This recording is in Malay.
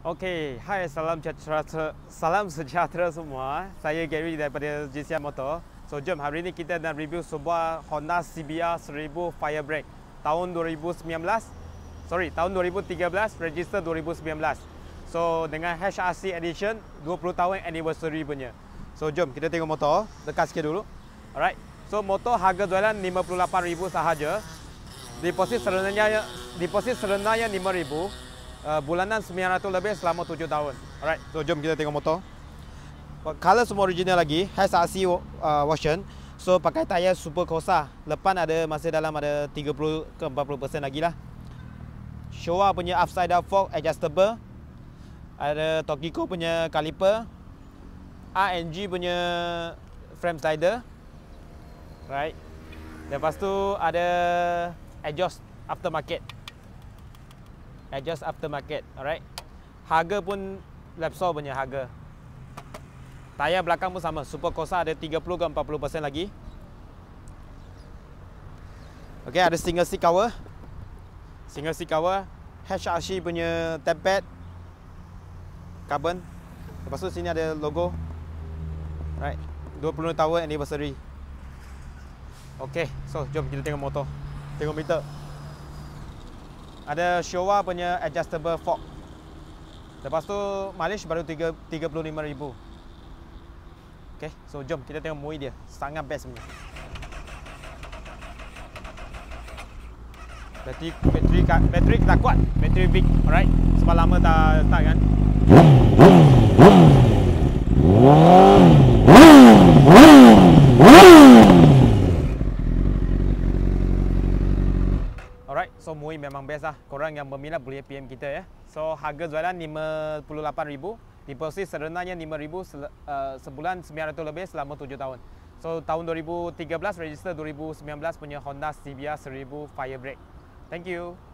Okey, hai salam sejahtera, salam sejahtera semua. Saya Gary daripada JCM Motor. So jom hari ini kita nak review sebuah Honda CBR 1000 Firebreak tahun 2019. Sorry, tahun 2013, register 2019. So dengan HRC edition 20 tahun anniversary punya. So jom kita tengok motor, dekat sikit dulu. Alright. So motor harga jualan 58000 sahaja. Deposit serenanya deposit serenanya 5000. Ah, bulanan 900 lebih selama 7 tahun. Alright, so jom kita tengok motor. Color semua original lagi, has RC uh, ah, version. So pakai tayar super kosa. Lepan ada masih dalam ada 30 ke 40% lagi lah. Showa punya upside down fork adjustable. Ada Tokiko punya caliper. RNG punya frame slider. Right. Lepas tu ada adjust aftermarket adjust aftermarket alright harga pun Lapsor punya harga tayar belakang pun sama super kosa ada 30 ke 40% lagi Okay, ada single seat cover single seat cover HRC punya tempat carbon lepas tu sini ada logo right 20 tahun anniversary Okay, so jom kita tengok motor tengok meter ada Showa punya adjustable fork. Lepas tu Malish baru 35000. Okey, so jom kita tengok mui dia. Sangat best sebenarnya. Bateri bateri kat bateri tak kuat. Bateri big, alright. Sebab lama tak tak kan. Wow. Wow. Wow. Wow. Alright, so Mui memang best lah. Korang yang berminat boleh PM kita ya. So harga jualan RM58,000. Deposit serenanya RM5,000 sebulan RM900 lebih selama 7 tahun. So tahun 2013, register 2019 punya Honda Civia 1000 Firebreak. Thank you.